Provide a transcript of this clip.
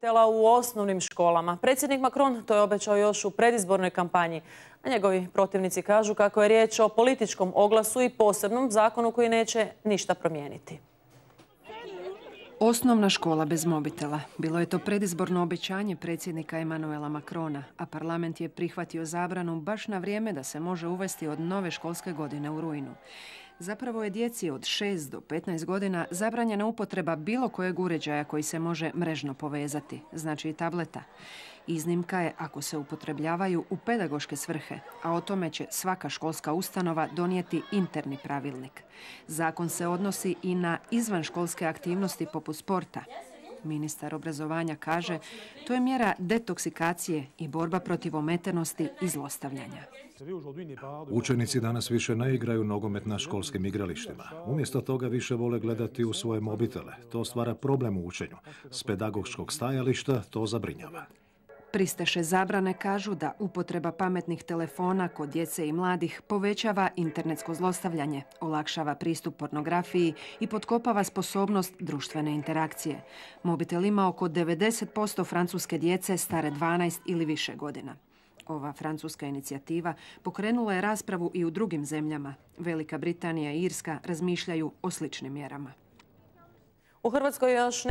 tela u osnovnim školama. Predsjednik Macron to je obećao još u predizbornoj kampanji. A njegovi protivnici kažu kako je riječ o političkom oglasu i posebnom zakonu koji neće ništa promijeniti. Osnovna škola bez mobitela. Bilo je to predizborno obećanje predsjednika Emanuela Makrona, a parlament je prihvatio zabranu baš na vrijeme da se može uvesti od nove školske godine u rujnu. Zapravo je djeci od 6 do 15 godina zabranjena upotreba bilo kojeg uređaja koji se može mrežno povezati, znači i tableta. Iznimka je ako se upotrebljavaju u pedagoške svrhe, a o tome će svaka školska ustanova donijeti interni pravilnik. Zakon se odnosi i na izvanškolske aktivnosti poput sporta, Ministar obrazovanja kaže, to je mjera detoksikacije i borba protiv ometenosti i zlostavljanja. Učenici danas više ne igraju nogomet na školskim igralištima. Umjesto toga više vole gledati u svoje mobitele. To stvara problem u učenju. S pedagoškog stajališta to zabrinjava. Pristeše zabrane kažu da upotreba pametnih telefona kod djece i mladih povećava internetsko zlostavljanje, olakšava pristup pornografiji i potkopava sposobnost društvene interakcije. Mobitel ima oko 90% francuske djece stare 12 ili više godina. Ova francuska inicijativa pokrenula je raspravu i u drugim zemljama. Velika Britanija i Irska razmišljaju o sličnim mjerama. U Hrvatskoj još